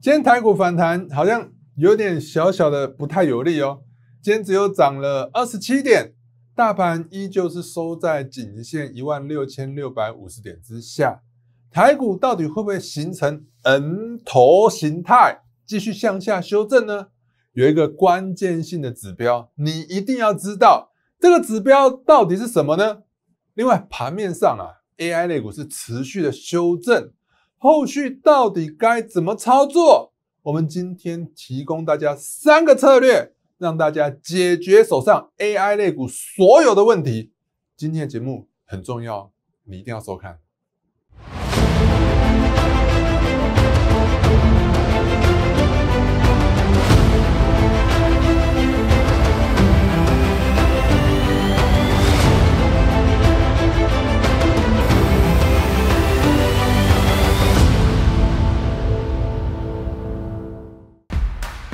今天台股反弹，好像有点小小的不太有利哦。今天只有涨了二十七点，大盘依旧是收在颈线一万六千六百五十点之下。台股到底会不会形成 N 头形态，继续向下修正呢？有一个关键性的指标，你一定要知道。这个指标到底是什么呢？另外，盘面上啊，AI 类股是持续的修正。后续到底该怎么操作？我们今天提供大家三个策略，让大家解决手上 AI 类股所有的问题。今天的节目很重要，你一定要收看。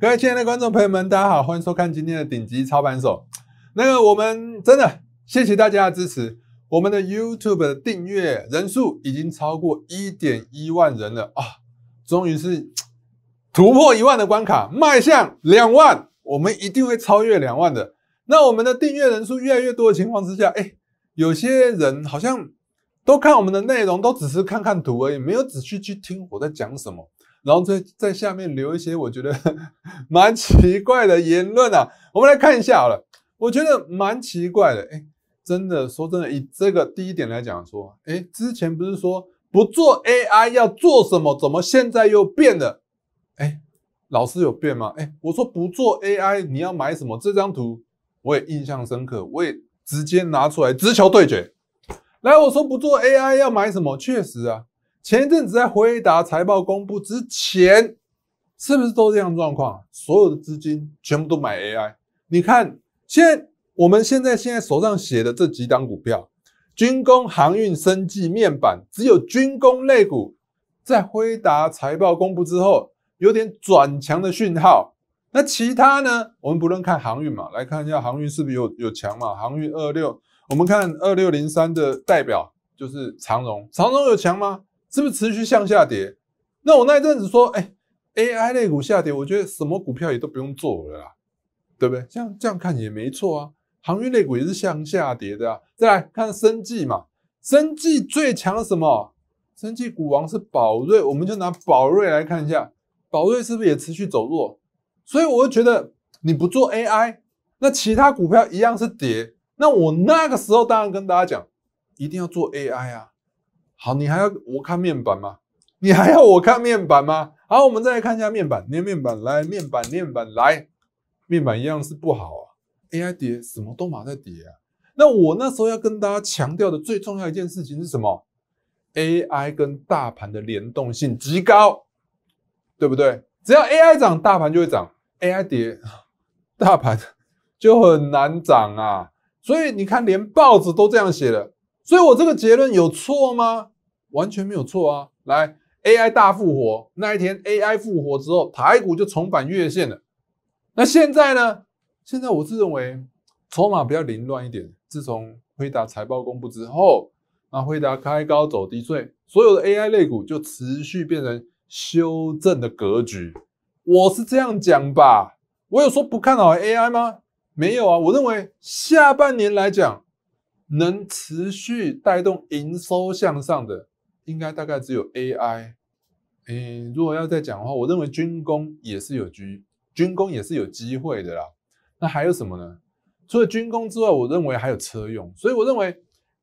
各位亲爱的观众朋友们，大家好，欢迎收看今天的顶级操盘手。那个我们真的谢谢大家的支持，我们的 YouTube 的订阅人数已经超过一点一万人了啊，终于是突破一万的关卡，迈向两万，我们一定会超越两万的。那我们的订阅人数越来越多的情况之下，哎，有些人好像都看我们的内容，都只是看看图而已，没有仔细去听我在讲什么。然后在在下面留一些我觉得 蛮奇怪的言论啊，我们来看一下好了，我觉得蛮奇怪的，哎，真的说真的，以这个第一点来讲说，哎，之前不是说不做 AI 要做什么，怎么现在又变了？哎，老师有变吗？哎，我说不做 AI 你要买什么？这张图我也印象深刻，我也直接拿出来，直球对决，来，我说不做 AI 要买什么？确实啊。前一阵子在回答财报公布之前，是不是都这样状况？所有的资金全部都买 AI。你看，现我们现在现在手上写的这几档股票，军工、航运、生技、面板，只有军工类股在回答财报公布之后有点转强的讯号。那其他呢？我们不论看航运嘛，来看一下航运是不是有有强嘛？航运二六，我们看二六零三的代表就是长荣，长荣有强吗？是不是持续向下跌？那我那一阵子说，哎，AI 类股下跌，我觉得什么股票也都不用做了啦，对不对？这样这样看也没错啊。航运类股也是向下跌的啊。再来看生技嘛，生技最强什么？生技股王是宝瑞，我们就拿宝瑞来看一下，宝瑞是不是也持续走弱？所以我就觉得你不做 AI，那其他股票一样是跌。那我那个时候当然跟大家讲，一定要做 AI 啊。好，你还要我看面板吗？你还要我看面板吗？好，我们再来看一下面板，捏面板来，面板面板来，面板一样是不好啊。AI 跌什么都马在跌啊。那我那时候要跟大家强调的最重要一件事情是什么？AI 跟大盘的联动性极高，对不对？只要 AI 涨，大盘就会涨 a i 跌，大盘 就很难涨啊。所以你看，连报纸都这样写了。所以我这个结论有错吗？完全没有错啊！来，AI 大复活那一天，AI 复活之后，台股就重返月线了。那现在呢？现在我自认为筹码比较凌乱一点。自从辉达财报公布之后，那辉达开高走低，所以所有的 AI 类股就持续变成修正的格局。我是这样讲吧？我有说不看好 AI 吗？没有啊！我认为下半年来讲。能持续带动营收向上的，应该大概只有 AI。嗯，如果要再讲的话，我认为军工也是有居，军工也是有机会的啦。那还有什么呢？除了军工之外，我认为还有车用。所以我认为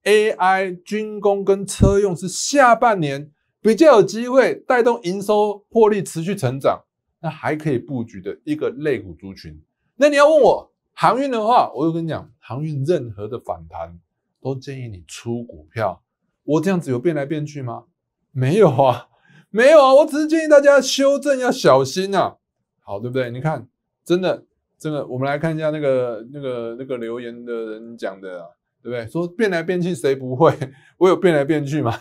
AI、军工跟车用是下半年比较有机会带动营收获利持续成长，那还可以布局的一个类股族群。那你要问我航运的话，我就跟你讲，航运任何的反弹。都建议你出股票，我这样子有变来变去吗？没有啊，没有啊，我只是建议大家修正要小心啊，好对不对？你看，真的，真的，我们来看一下那个那个那个留言的人讲的，对不对？说变来变去谁不会？我有变来变去吗？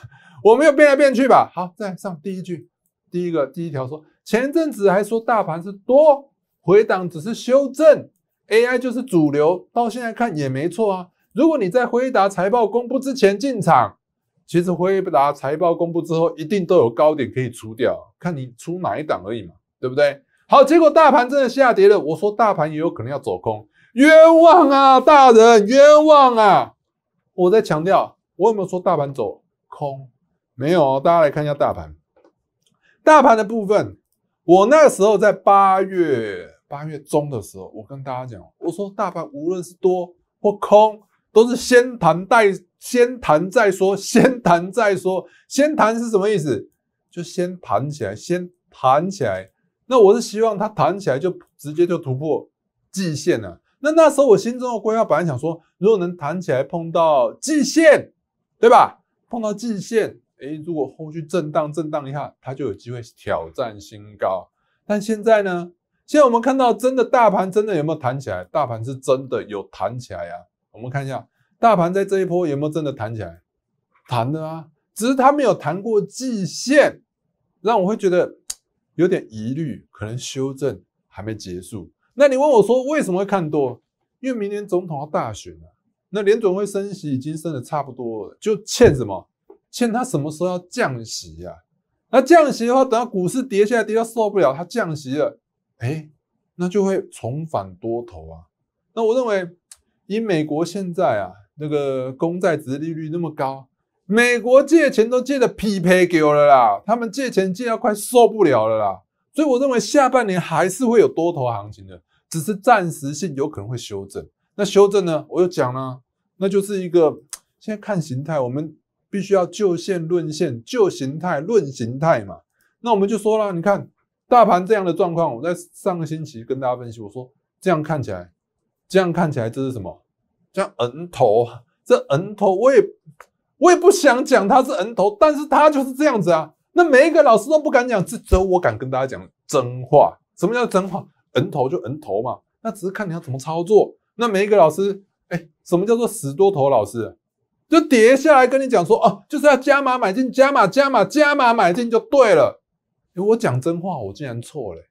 我没有变来变去吧？好，再上第一句，第一个第一条说，前阵子还说大盘是多回档，只是修正，AI 就是主流，到现在看也没错啊。如果你在回答财报公布之前进场，其实回答财报公布之后一定都有高点可以出掉，看你出哪一档而已嘛，对不对？好，结果大盘真的下跌了，我说大盘也有可能要走空，冤枉啊，大人冤枉啊！我在强调，我有没有说大盘走空？没有哦，大家来看一下大盘，大盘的部分，我那时候在八月八月中的时候，我跟大家讲，我说大盘无论是多或空。都是先谈再先谈再说，先谈再说，先谈是什么意思？就先谈起来，先谈起来。那我是希望它谈起来就直接就突破季线了。那那时候我心中的规划本来想说，如果能谈起来碰到季线，对吧？碰到季线，诶，如果后续震荡震荡一下，它就有机会挑战新高。但现在呢？现在我们看到真的大盘真的有没有弹起来？大盘是真的有弹起来呀。我们看一下大盘在这一波有没有真的弹起来？弹的啊，只是它没有弹过季线，让我会觉得有点疑虑，可能修正还没结束。那你问我说为什么会看多？因为明年总统要大选了，那联准会升息已经升得差不多了，就欠什么？欠他什么时候要降息呀？那降息的话，等到股市跌下来跌到受不了，它降息了，哎，那就会重返多头啊。那我认为。以美国现在啊，那个公债值利率那么高，美国借钱都借的配给我了啦，他们借钱借到快受不了了啦，所以我认为下半年还是会有多头行情的，只是暂时性有可能会修正。那修正呢，我又讲了，那就是一个在看形态，我们必须要就线论线，就形态论形态嘛。那我们就说了，你看大盘这样的状况，我在上个星期跟大家分析，我说这样看起来。这样看起来这是什么？叫人头？这人头我也我也不想讲它是人头，但是它就是这样子啊。那每一个老师都不敢讲，只有我敢跟大家讲真话。什么叫真话人头就人头嘛，那只是看你要怎么操作。那每一个老师，哎，什么叫做死多头？老师就跌下来跟你讲说，哦，就是要加码买进，加码加码加码买进就对了。哎，我讲真话，我竟然错了。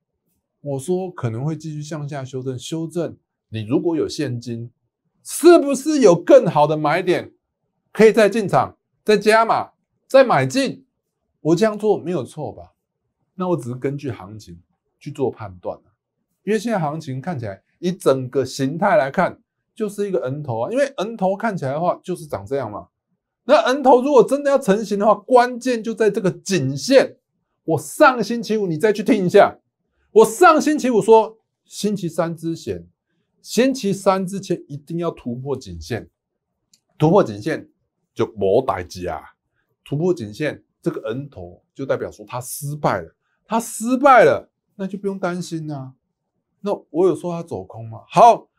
我说可能会继续向下修正，修正。你如果有现金，是不是有更好的买点，可以再进场、再加码、再买进？我这样做没有错吧？那我只是根据行情去做判断因为现在行情看起来，以整个形态来看，就是一个 N 头啊。因为 N 头看起来的话，就是长这样嘛。那 N 头如果真的要成型的话，关键就在这个颈线。我上星期五，你再去听一下。我上星期五说，星期三之前。星期三之前一定要突破颈线，突破颈线就无大计啊！突破颈线，这个 N 头就代表说他失败了，他失败了，那就不用担心啊。那我有说他走空吗？好，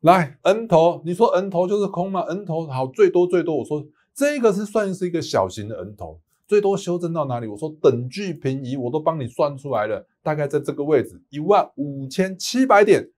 来 N 头，你说 N 头就是空吗？N 头好，最多最多，我说这个是算是一个小型的 N 头，最多修正到哪里？我说等距平移，我都帮你算出来了，大概在这个位置一万五千七百点。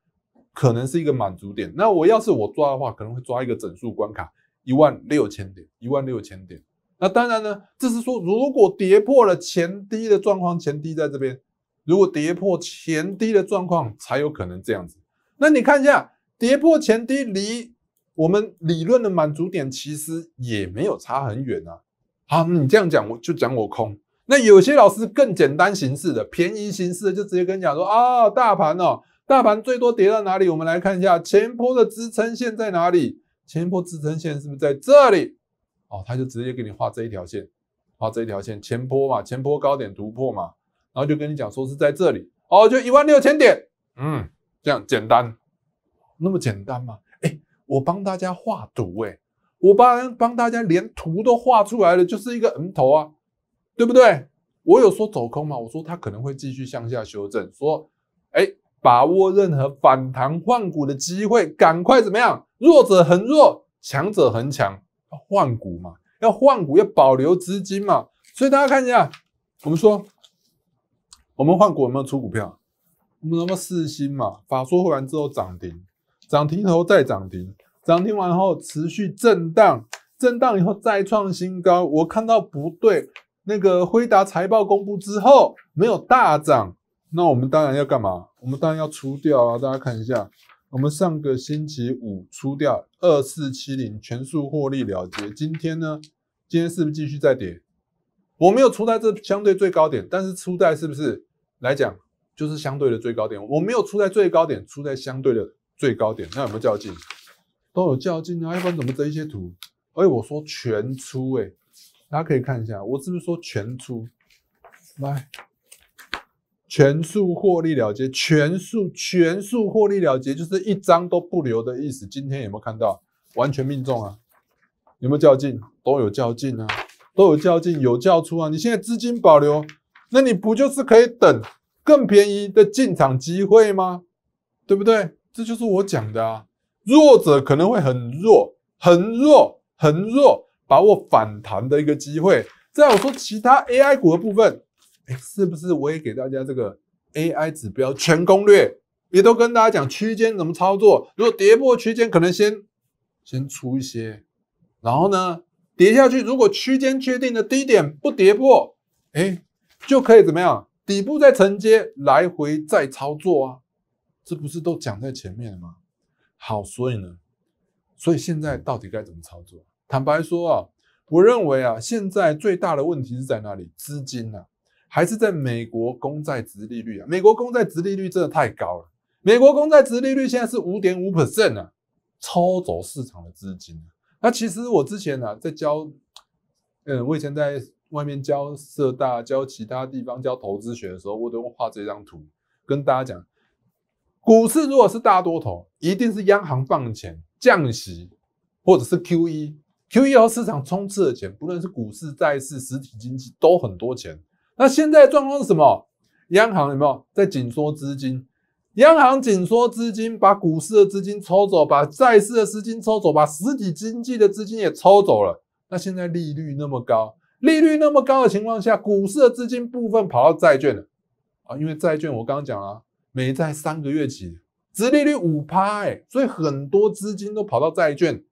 可能是一个满足点，那我要是我抓的话，可能会抓一个整数关卡，一万六千点，一万六千点。那当然呢，这是说如果跌破了前低的状况，前低在这边，如果跌破前低的状况，才有可能这样子。那你看一下，跌破前低离我们理论的满足点其实也没有差很远啊。好，你这样讲我就讲我空。那有些老师更简单形式的，便宜形式的，就直接跟你讲说啊，大盘哦。大盘最多跌到哪里？我们来看一下前坡的支撑线在哪里。前坡支撑线是不是在这里？哦，他就直接给你画这一条线，画这一条线，前坡嘛，前坡高点突破嘛，然后就跟你讲说是在这里，哦，就一万六千点，嗯，这样简单，那么简单吗？哎，我帮大家画图，哎，我帮帮大家连图都画出来了，就是一个嗯头啊，对不对？我有说走空嘛，我说它可能会继续向下修正，说，哎。把握任何反弹换股的机会，赶快怎么样？弱者恒弱，强者恒强。换股嘛，要换股，要保留资金嘛。所以大家看一下，我们说我们换股有没有出股票？我们能不能四新嘛？法说会完之后涨停，涨停后再涨停，涨停完后持续震荡，震荡以后再创新高。我看到不对，那个辉达财报公布之后没有大涨，那我们当然要干嘛？我们当然要出掉啊！大家看一下，我们上个星期五出掉二四七零，全数获利了结。今天呢？今天是不是继续再跌？我没有出在这相对最高点，但是出在是不是来讲就是相对的最高点？我没有出在最高点，出在相对的最高点，那有没有较劲？都有较劲啊！要不然怎么这一些图？哎、我说全出，哎，大家可以看一下，我是不是说全出？来。全数获利了结，全数全数获利了结就是一张都不留的意思。今天有没有看到完全命中啊？有没有较劲？都有较劲啊，都有较劲，有较出啊。你现在资金保留，那你不就是可以等更便宜的进场机会吗？对不对？这就是我讲的啊。弱者可能会很弱，很弱，很弱，把握反弹的一个机会。再我说其他 AI 股的部分。是不是我也给大家这个 AI 指标全攻略，也都跟大家讲区间怎么操作？如果跌破区间，可能先先出一些，然后呢，跌下去，如果区间确定的低点不跌破，哎，就可以怎么样？底部再承接，来回再操作啊，这不是都讲在前面了吗？好，所以呢，所以现在到底该怎么操作？坦白说啊，我认为啊，现在最大的问题是在哪里？资金啊。还是在美国公债殖利率啊？美国公债殖利率真的太高了。美国公债殖利率现在是五点五 percent 啊，抽走市场的资金。那其实我之前啊，在教，嗯，我以前在外面教浙大、教其他地方教投资学的时候，我都会画这张图跟大家讲，股市如果是大多头，一定是央行放钱降息，或者是 QE。QE 要市场充斥的钱，不论是股市、债市、实体经济都很多钱。那现在状况是什么？央行有没有在紧缩资金？央行紧缩资金，把股市的资金抽走，把债市的资金抽走，把实体经济的资金也抽走了。那现在利率那么高，利率那么高的情况下，股市的资金部分跑到债券了啊！因为债券我刚刚讲了，美债三个月起，殖利率五趴，欸，所以很多资金都跑到债券。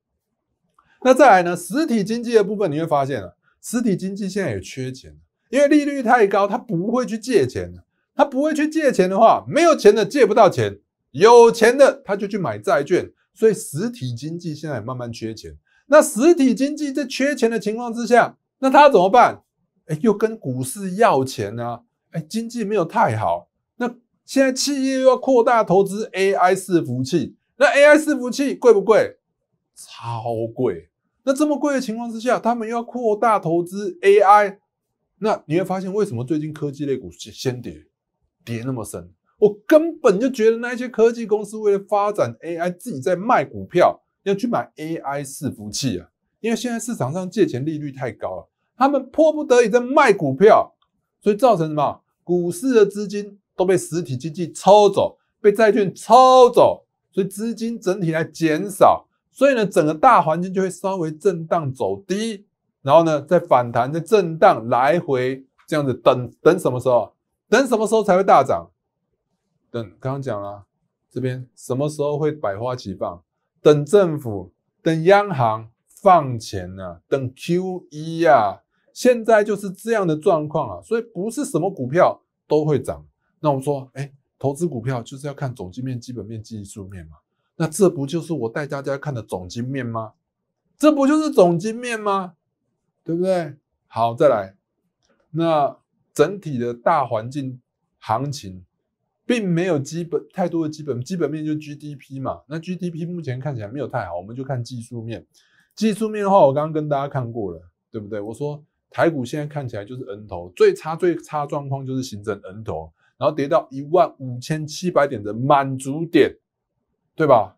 那再来呢，实体经济的部分，你会发现啊，实体经济现在也缺钱。因为利率太高，他不会去借钱。他不会去借钱的话，没有钱的借不到钱，有钱的他就去买债券。所以实体经济现在慢慢缺钱。那实体经济在缺钱的情况之下，那他怎么办？哎，又跟股市要钱啊！哎，经济没有太好。那现在企业又要扩大投资 AI 伺服器，那 AI 伺服器贵不贵？超贵。那这么贵的情况之下，他们又要扩大投资 AI。那你会发现，为什么最近科技类股先先跌，跌那么深？我根本就觉得那些科技公司为了发展 AI，自己在卖股票，要去买 AI 伺服器啊。因为现在市场上借钱利率太高了，他们迫不得已在卖股票，所以造成什么？股市的资金都被实体经济抽走，被债券抽走，所以资金整体来减少，所以呢，整个大环境就会稍微震荡走低。然后呢，再反弹，再震荡来回这样子，等等什么时候？等什么时候才会大涨？等刚刚讲了，这边什么时候会百花齐放？等政府、等央行放钱呢？等 Q E 呀？现在就是这样的状况啊，所以不是什么股票都会涨。那我们说，哎，投资股票就是要看总基本面、基本面、技术面嘛？那这不就是我带大家看的总基本面吗？这不就是总基本面吗？对不对？好，再来。那整体的大环境行情，并没有基本太多的基本基本面，就 GDP 嘛。那 GDP 目前看起来没有太好，我们就看技术面。技术面的话，我刚刚跟大家看过了，对不对？我说台股现在看起来就是 N 头，最差最差状况就是形成 N 头，然后跌到一万五千七百点的满足点，对吧？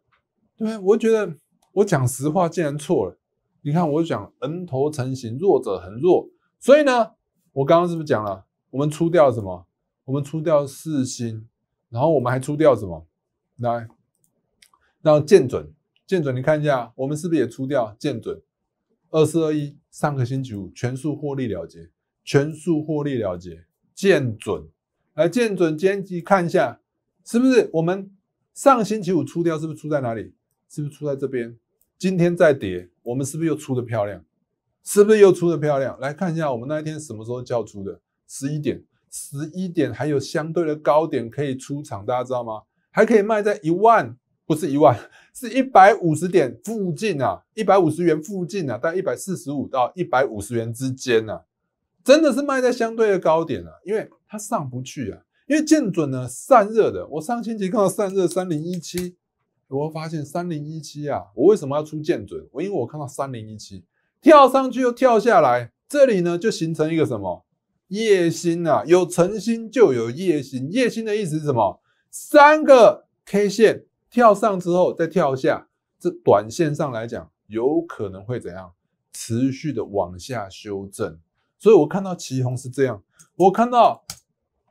对，我觉得我讲实话竟然错了。你看，我讲人头成型，弱者很弱，所以呢，我刚刚是不是讲了？我们出掉什么？我们出掉四星，然后我们还出掉什么？来，那剑准，剑准，你看一下，我们是不是也出掉剑准？二四二一，上个星期五全数获利了结，全数获利了结，剑准，来剑准，今天你看一下，是不是我们上星期五出掉，是不是出在哪里？是不是出在这边？今天再跌，我们是不是又出的漂亮？是不是又出的漂亮？来看一下，我们那一天什么时候叫出的？十一点，十一点还有相对的高点可以出场，大家知道吗？还可以卖在一万，不是一万，是一百五十点附近啊，一百五十元附近啊，在一百四十五到一百五十元之间啊，真的是卖在相对的高点啊，因为它上不去啊，因为见准呢散热的，我上星期看到散热三零一七。我会发现三零一七啊，我为什么要出剑准？我因为我看到三零一七跳上去又跳下来，这里呢就形成一个什么夜星啊？有晨星就有夜星，夜星的意思是什么？三个 K 线跳上之后再跳下，这短线上来讲有可能会怎样？持续的往下修正。所以我看到旗红是这样，我看到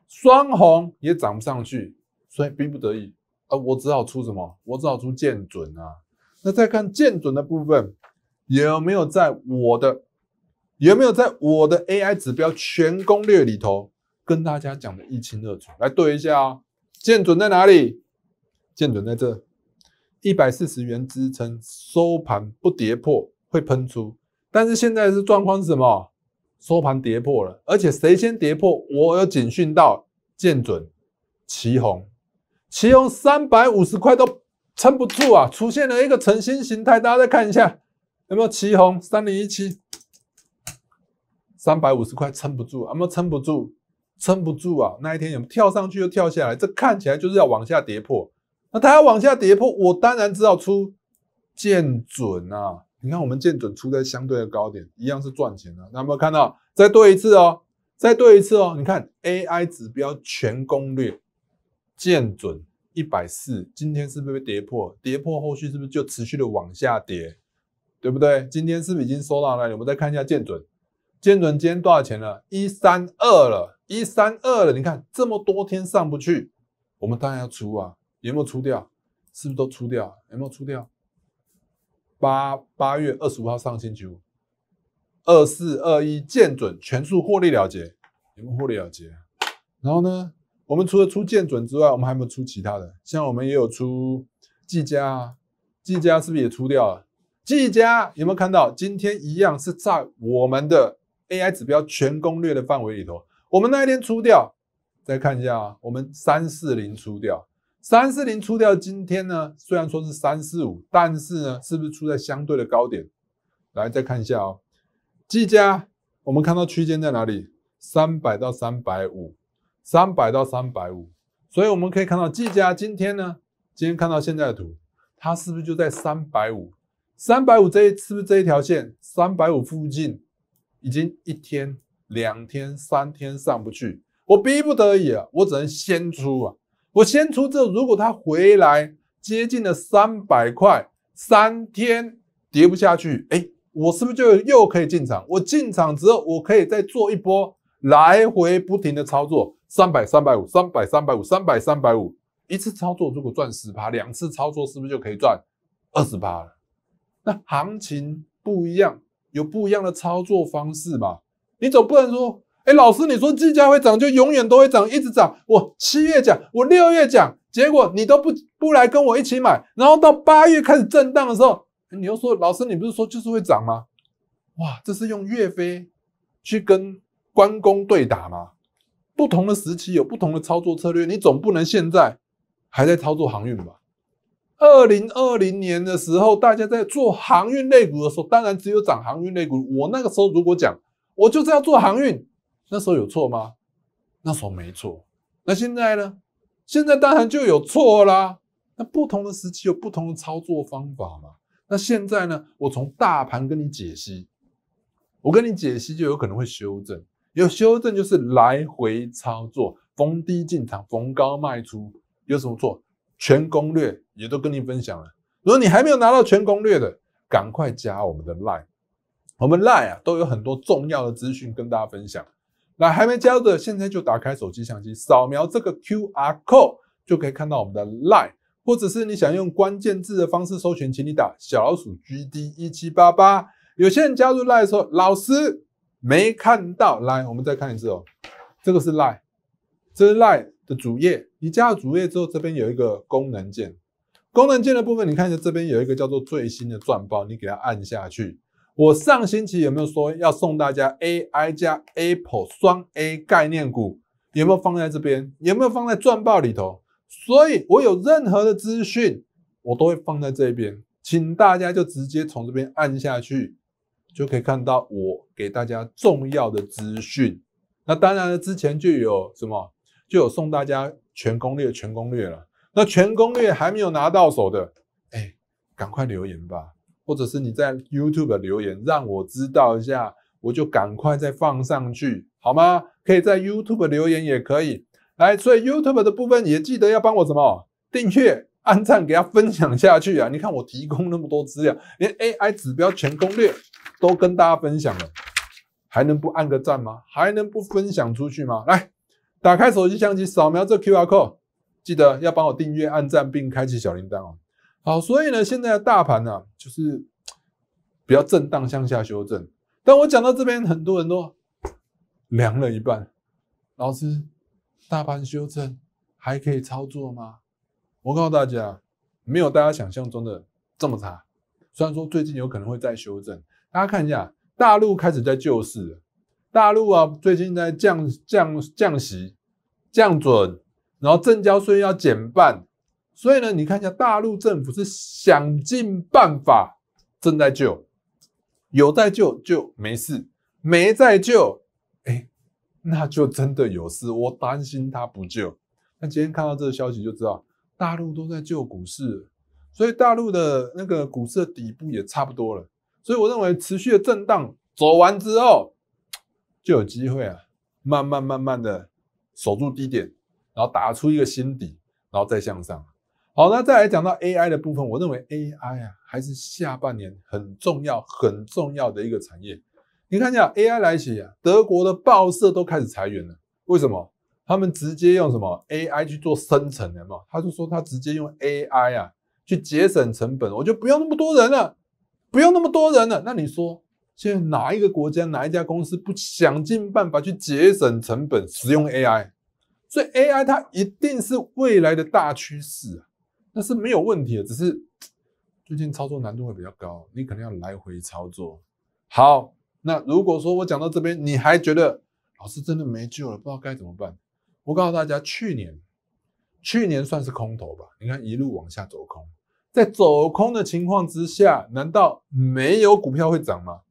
双红也涨不上去，所以逼不得已。我只好出什么？我只好出剑准啊！那再看剑准的部分，有没有在我的有没有在我的 AI 指标全攻略里头跟大家讲的一清二楚？来对一下啊！剑准在哪里？剑准在这，一百四十元支撑收盘不跌破会喷出，但是现在是状况是什么？收盘跌破了，而且谁先跌破，我要警讯到剑准，旗红。奇宏三百五十块都撑不住啊！出现了一个成新形态，大家再看一下，有没有旗宏三零一七三百五十块撑不住，有没有撑不住，撑不住啊！那一天有没有跳上去又跳下来，这看起来就是要往下跌破。那它要往下跌破，我当然知道出剑准啊！你看我们剑准出在相对的高点，一样是赚钱的。有没有看到？再对一次哦，再对一次哦！你看 AI 指标全攻略。剑准一百四，今天是不是被跌破？跌破后续是不是就持续的往下跌？对不对？今天是不是已经收到了？我们再看一下剑准，剑准今天多少钱了？一三二了，一三二了。你看这么多天上不去，我们当然要出啊。有没有出掉？是不是都出掉？有没有出掉？八八月二十五号上星期五，二四二一剑准全数获利了结，有没有获利了结？然后呢？我们除了出建准之外，我们还没有出其他的。像我们也有出季家，季家是不是也出掉了？季家有没有看到？今天一样是在我们的 AI 指标全攻略的范围里头。我们那一天出掉，再看一下啊，我们三四零出掉，三四零出掉。今天呢，虽然说是三四五，但是呢，是不是出在相对的高点？来，再看一下哦，季家，我们看到区间在哪里？三百到三百五。三百到三百五，所以我们可以看到技嘉今天呢，今天看到现在的图，它是不是就在三百五？三百五这一是不是这一条线？三百五附近已经一天、两天、三天上不去，我逼不得已啊，我只能先出啊。我先出之后，如果它回来接近了三百块，三天跌不下去，哎，我是不是就又可以进场？我进场之后，我可以再做一波来回不停的操作。三百三百五，三百三百五，三百三百五，一次操作如果赚十趴，两次操作是不是就可以赚二十八了？那行情不一样，有不一样的操作方式嘛？你总不能说，哎，老师，你说计价会涨就永远都会涨，一直涨。我七月讲，我六月讲，结果你都不不来跟我一起买，然后到八月开始震荡的时候，你又说，老师，你不是说就是会涨吗？哇，这是用岳飞去跟关公对打吗？不同的时期有不同的操作策略，你总不能现在还在操作航运吧？二零二零年的时候，大家在做航运类股的时候，当然只有涨航运类股。我那个时候如果讲我就是要做航运，那时候有错吗？那时候没错。那现在呢？现在当然就有错啦。那不同的时期有不同的操作方法嘛。那现在呢？我从大盘跟你解析，我跟你解析就有可能会修正。有修正就是来回操作，逢低进场，逢高卖出，有什么错？全攻略也都跟您分享了。如果你还没有拿到全攻略的，赶快加我们的 Line，我们 Line 啊都有很多重要的资讯跟大家分享。那还没加入的，现在就打开手机相机，扫描这个 QR Code 就可以看到我们的 Line，或者是你想用关键字的方式搜寻，请你打小老鼠 GD 一七八八。有些人加入 Line 的时候，老师。没看到，来，我们再看一次哦。这个是赖，这是赖的主页。你加到主页之后，这边有一个功能键，功能键的部分，你看一下，这边有一个叫做最新的钻报，你给它按下去。我上星期有没有说要送大家 AI 加 Apple 双 A 概念股？有没有放在这边？有没有放在钻报里头？所以我有任何的资讯，我都会放在这边，请大家就直接从这边按下去。就可以看到我给大家重要的资讯。那当然了，之前就有什么，就有送大家全攻略、全攻略了。那全攻略还没有拿到手的，哎，赶快留言吧，或者是你在 YouTube 留言，让我知道一下，我就赶快再放上去，好吗？可以在 YouTube 留言，也可以来。所以 YouTube 的部分也记得要帮我什么订阅。按赞给他分享下去啊！你看我提供那么多资料，连 AI 指标全攻略都跟大家分享了，还能不按个赞吗？还能不分享出去吗？来，打开手机相机，扫描这 QR code，记得要帮我订阅、按赞并开启小铃铛哦。好，所以呢，现在的大盘呢就是比较震荡向下修正。但我讲到这边，很多人都凉了一半。老师，大盘修正还可以操作吗？我告诉大家，没有大家想象中的这么差。虽然说最近有可能会再修正，大家看一下，大陆开始在救市，大陆啊，最近在降降降息、降准，然后正交税要减半。所以呢，你看一下，大陆政府是想尽办法正在救，有在救就没事，没在救，哎，那就真的有事。我担心他不救。那今天看到这个消息就知道。大陆都在救股市，所以大陆的那个股市的底部也差不多了。所以我认为持续的震荡走完之后，就有机会啊，慢慢慢慢的守住低点，然后打出一个新底，然后再向上。好，那再来讲到 AI 的部分，我认为 AI 啊还是下半年很重要很重要的一个产业。你看一下 AI 来袭啊，德国的报社都开始裁员了，为什么？他们直接用什么 AI 去做生成的嘛？他就说他直接用 AI 啊，去节省成本。我就不要那么多人了，不用那么多人了。那你说现在哪一个国家、哪一家公司不想尽办法去节省成本，使用 AI？所以 AI 它一定是未来的大趋势啊，那是没有问题的。只是最近操作难度会比较高，你可能要来回操作。好，那如果说我讲到这边，你还觉得老师真的没救了，不知道该怎么办？我告诉大家，去年，去年算是空头吧。你看一路往下走空，在走空的情况之下，难道没有股票会涨吗？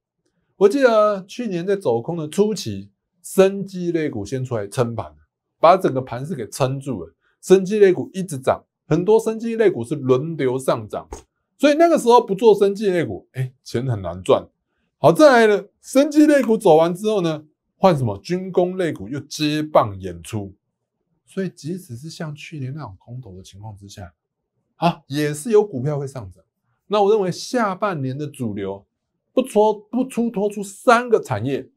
我记得去年在走空的初期，生技类股先出来撑盘，把整个盘市给撑住。了，生技类股一直涨，很多生技类股是轮流上涨，所以那个时候不做生技类股，哎，钱很难赚。好，再来了，生技类股走完之后呢，换什么军工类股又接棒演出。所以，即使是像去年那种空头的情况之下，啊，也是有股票会上涨。那我认为下半年的主流，不脱不出脱出三个产业，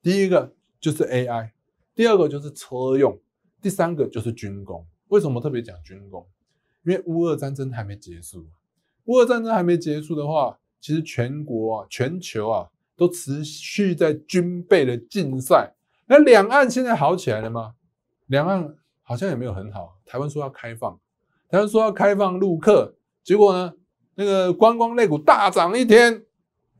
第一个就是 AI，第二个就是车用，第三个就是军工。为什么特别讲军工？因为乌俄战争还没结束。乌俄战争还没结束的话，其实全国、啊、全球啊都持续在军备的竞赛。那两岸现在好起来了吗？两岸。好像也没有很好。台湾说要开放，台湾说要开放陆客，结果呢，那个观光类股大涨一天，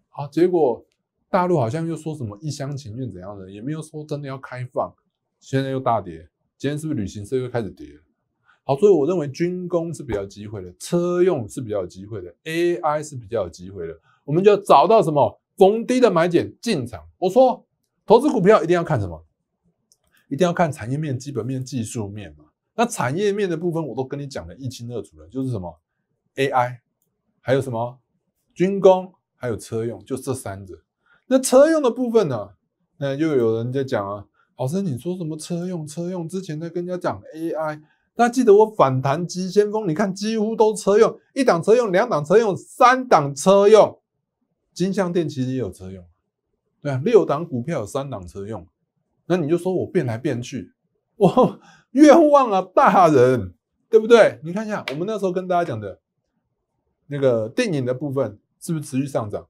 好，结果大陆好像又说什么一厢情愿怎样的，也没有说真的要开放，现在又大跌。今天是不是旅行社又开始跌？好，所以我认为军工是比较机会的，车用是比较有机会的，AI 是比较有机会的。我们就要找到什么逢低的买点进场。我说投资股票一定要看什么？一定要看产业面、基本面、技术面嘛？那产业面的部分，我都跟你讲的一清二楚了，就是什么 AI，还有什么军工，还有车用，就这三者。那车用的部分呢？那又有人在讲啊，老师你说什么车用车用？之前在跟人家讲 AI，那记得我反弹急先锋，你看几乎都车用一档车用、两档车用、三档车用，金相电器也有车用，对啊，六档股票有三档车用。那你就说我变来变去，我 冤枉啊，大人，对不对？你看一下，我们那时候跟大家讲的那个电影的部分，是不是持续上涨？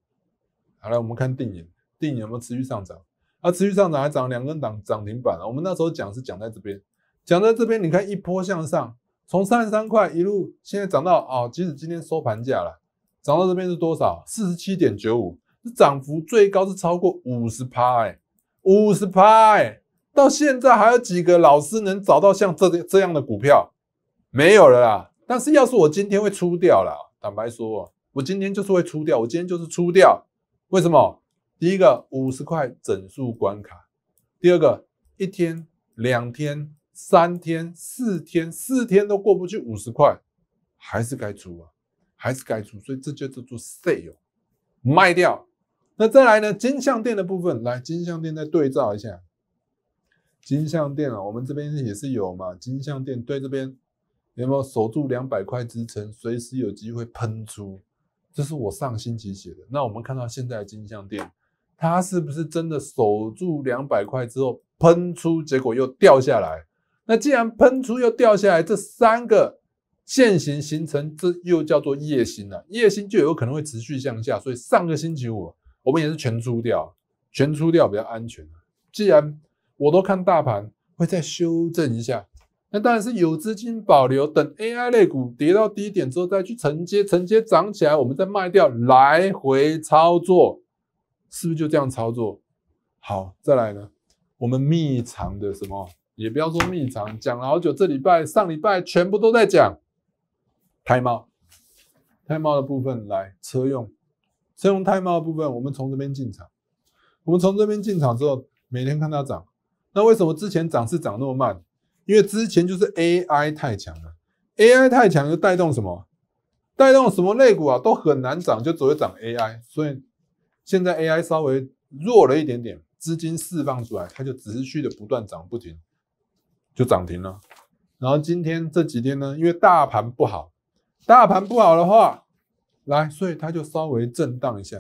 好了，我们看电影，电影有没有持续上涨？啊，持续上涨还涨两根涨涨停板啊！我们那时候讲是讲在这边，讲在这边，你看一波向上，从三十三块一路现在涨到啊，即使今天收盘价了，涨到这边是多少？四十七点九五，这涨幅最高是超过五十趴哎。五十块，到现在还有几个老师能找到像这这样的股票？没有了啦。但是要是我今天会出掉了，坦白说，我今天就是会出掉。我今天就是出掉。为什么？第一个，五十块整数关卡；第二个，一天、两天、三天、四天，四天都过不去五十块，还是该出啊，还是该出。所以这就叫做 s a l e 卖掉。那再来呢？金相店的部分，来金相店再对照一下金相店啊，我们这边也是有嘛。金相店对这边有没有守住两百块支撑？随时有机会喷出，这是我上星期写的。那我们看到现在的金相店，它是不是真的守住两百块之后喷出？结果又掉下来？那既然喷出又掉下来，这三个线形形成，这又叫做夜星了。夜星就有可能会持续向下，所以上个星期五。我们也是全出掉，全出掉比较安全。既然我都看大盘，会再修正一下。那当然是有资金保留，等 AI 类股跌到低点之后，再去承接，承接涨起来，我们再卖掉，来回操作，是不是就这样操作？好，再来呢？我们密藏的什么？也不要说密藏，讲了好久，这礼拜、上礼拜全部都在讲。胎猫，胎猫的部分来车用。生融太茂的部分，我们从这边进场。我们从这边进场之后，每天看它涨。那为什么之前涨是涨那么慢？因为之前就是 AI 太强了，AI 太强就带动什么，带动什么类股啊都很难涨，就只会涨 AI。所以现在 AI 稍微弱了一点点，资金释放出来，它就持续的不断涨不停，就涨停了。然后今天这几天呢，因为大盘不好，大盘不好的话。来，所以它就稍微震荡一下。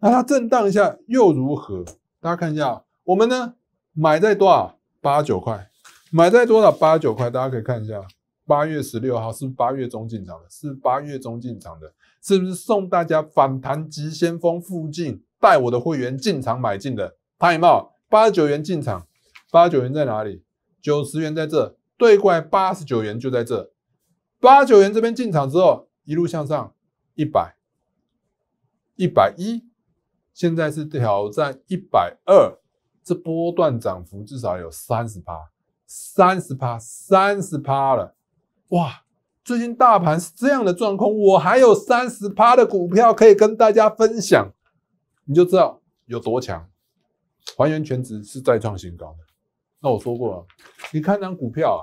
那它震荡一下又如何？大家看一下，我们呢买在多少？八九块，买在多少？八九块。大家可以看一下，八月十六号是八月中进场的，是八月中进场的，是不是送大家反弹急先锋附近带我的会员进场买进的？太茂八九元进场，八九元在哪里？九十元在这，对过来八十九元就在这。八九元这边进场之后，一路向上。一百，一百一，现在是挑战一百二，这波段涨幅至少有三十趴，三十趴，三十趴了，哇！最近大盘是这样的状况，我还有三十趴的股票可以跟大家分享，你就知道有多强。还原全值是再创新高，的。那我说过了，你看那股票啊？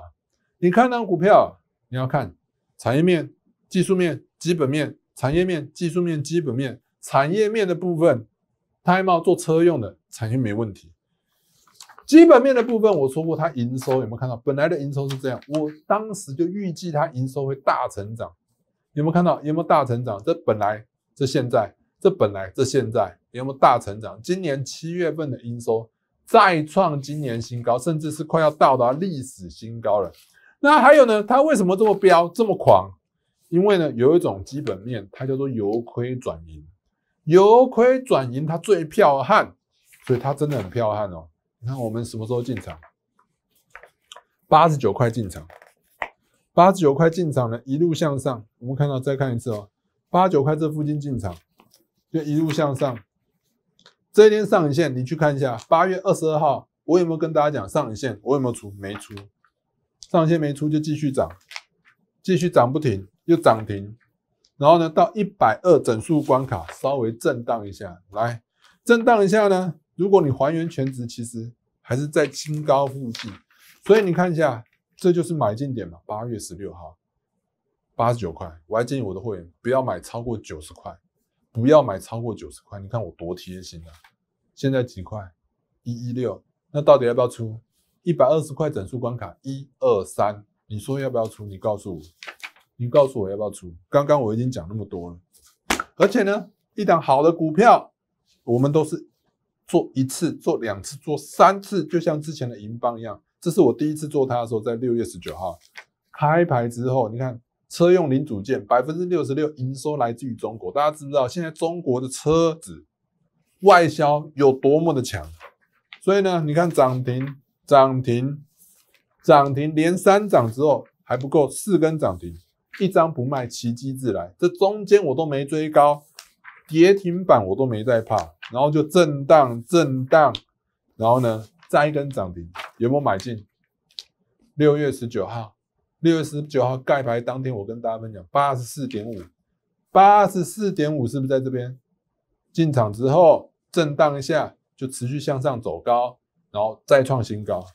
你看那股票？你要看产业面、技术面、基本面。产业面、技术面、基本面，产业面的部分，胎帽做车用的产业没问题。基本面的部分，我说过它营收有没有看到？本来的营收是这样，我当时就预计它营收会大成长。有没有看到？有没有大成长？这本来这现在这本来这现在有没有大成长？今年七月份的营收再创今年新高，甚至是快要到达历史新高了。那还有呢？它为什么这么飙这么狂？因为呢，有一种基本面，它叫做由亏转盈，由亏转盈它最彪悍，所以它真的很彪悍哦。你看我们什么时候进场？八十九块进场，八十九块进场呢，一路向上。我们看到，再看一次哦，八九块这附近进场，就一路向上。这一天上影线，你去看一下，八月二十二号，我有没有跟大家讲上影线？我有没有出？没出。上影线没出就继续涨，继续涨不停。又涨停，然后呢，到一百二整数关卡，稍微震荡一下，来震荡一下呢。如果你还原全值，其实还是在清高附近。所以你看一下，这就是买进点嘛。八月十六号，八十九块，我还建议我的会员不要买超过九十块，不要买超过九十块。你看我多贴心啊！现在几块？一一六。那到底要不要出？一百二十块整数关卡，一二三，你说要不要出？你告诉我。你告诉我要不要出？刚刚我已经讲那么多了，而且呢，一档好的股票，我们都是做一次、做两次、做三次，就像之前的银邦一样。这是我第一次做它的时候，在六月十九号开牌之后，你看车用零组件百分之六十六营收来自于中国，大家知不知道现在中国的车子外销有多么的强？所以呢，你看涨停、涨停、涨停，连三涨之后还不够，四根涨停。一张不卖，奇迹自来。这中间我都没追高，跌停板我都没在怕，然后就震荡震荡，然后呢再一根涨停，有没有买进？六月十九号，六月十九号盖牌当天，我跟大家分享八十四点五，八十四点五是不是在这边？进场之后震荡一下，就持续向上走高，然后再创新高，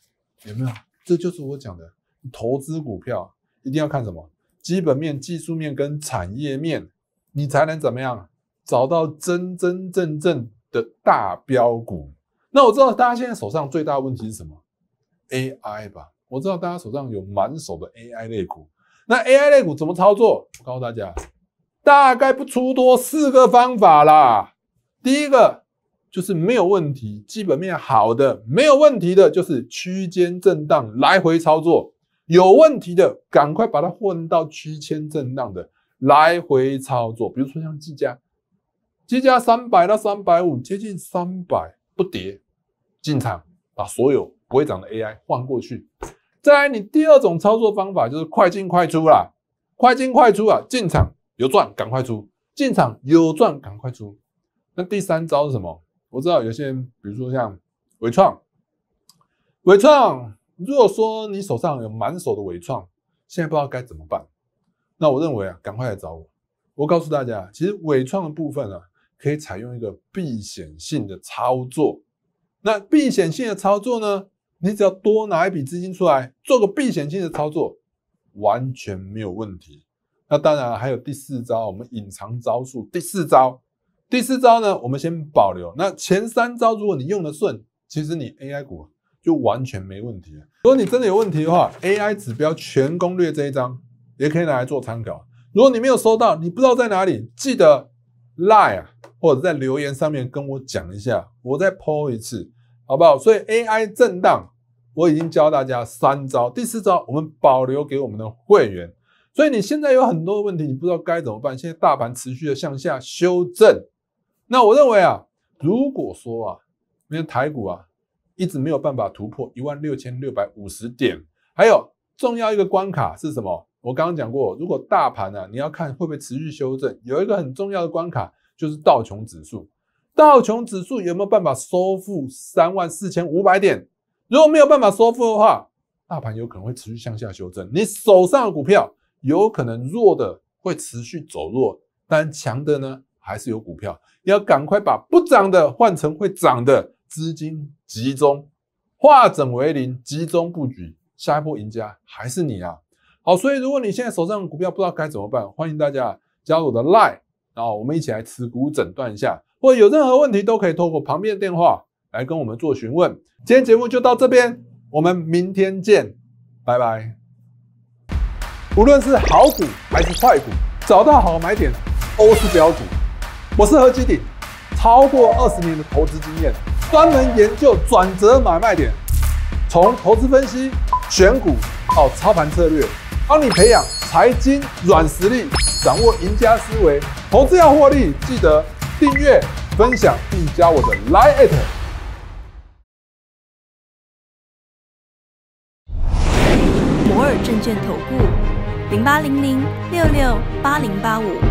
有没有？这就是我讲的，投资股票一定要看什么？基本面、技术面跟产业面，你才能怎么样找到真真正正的大标股？那我知道大家现在手上最大的问题是什么？AI 吧？我知道大家手上有满手的 AI 类股。那 AI 类股怎么操作？我告诉大家，大概不出多四个方法啦。第一个就是没有问题，基本面好的没有问题的，就是区间震荡来回操作。有问题的，赶快把它换到区间震荡的来回操作，比如说像技嘉，技嘉三百到三百五，接近三百不跌，进场把所有不会涨的 AI 换过去。再来，你第二种操作方法就是快进快出啦，快进快出啊，进场有赚赶快出，进场有赚赶快出。那第三招是什么？我知道有些人，比如说像伟创，伟创。如果说你手上有满手的伪创，现在不知道该怎么办，那我认为啊，赶快来找我。我告诉大家，其实伪创的部分啊，可以采用一个避险性的操作。那避险性的操作呢，你只要多拿一笔资金出来做个避险性的操作，完全没有问题。那当然还有第四招，我们隐藏招数。第四招，第四招呢，我们先保留。那前三招，如果你用得顺，其实你 AI 股。就完全没问题如果你真的有问题的话，AI 指标全攻略这一章也可以拿来做参考。如果你没有收到，你不知道在哪里，记得 lie 啊，或者在留言上面跟我讲一下，我再抛一次，好不好？所以 AI 震荡我已经教大家三招，第四招我们保留给我们的会员。所以你现在有很多问题，你不知道该怎么办。现在大盘持续的向下修正，那我认为啊，如果说啊，你的台股啊。一直没有办法突破一万六千六百五十点，还有重要一个关卡是什么？我刚刚讲过，如果大盘呢，你要看会不会持续修正，有一个很重要的关卡就是道琼指数，道琼指数有没有办法收复三万四千五百点？如果没有办法收复的话，大盘有可能会持续向下修正，你手上的股票有可能弱的会持续走弱，但强的呢，还是有股票，要赶快把不涨的换成会涨的，资金。集中，化整为零，集中布局，下一波赢家还是你啊！好，所以如果你现在手上的股票不知道该怎么办，欢迎大家加入我的 Line，然后我们一起来持股诊断一下，或者有任何问题都可以透过旁边的电话来跟我们做询问。今天节目就到这边，我们明天见，拜拜。无论是好股还是坏股，找到好买点都是标股。我是何基鼎，超过二十年的投资经验。专门研究转折买卖点，从投资分析、选股到操盘策略，帮你培养财经软实力，掌握赢家思维。投资要获利，记得订阅、分享并加我的 LINE at。摩尔证券投顾零八零零六六八零八五。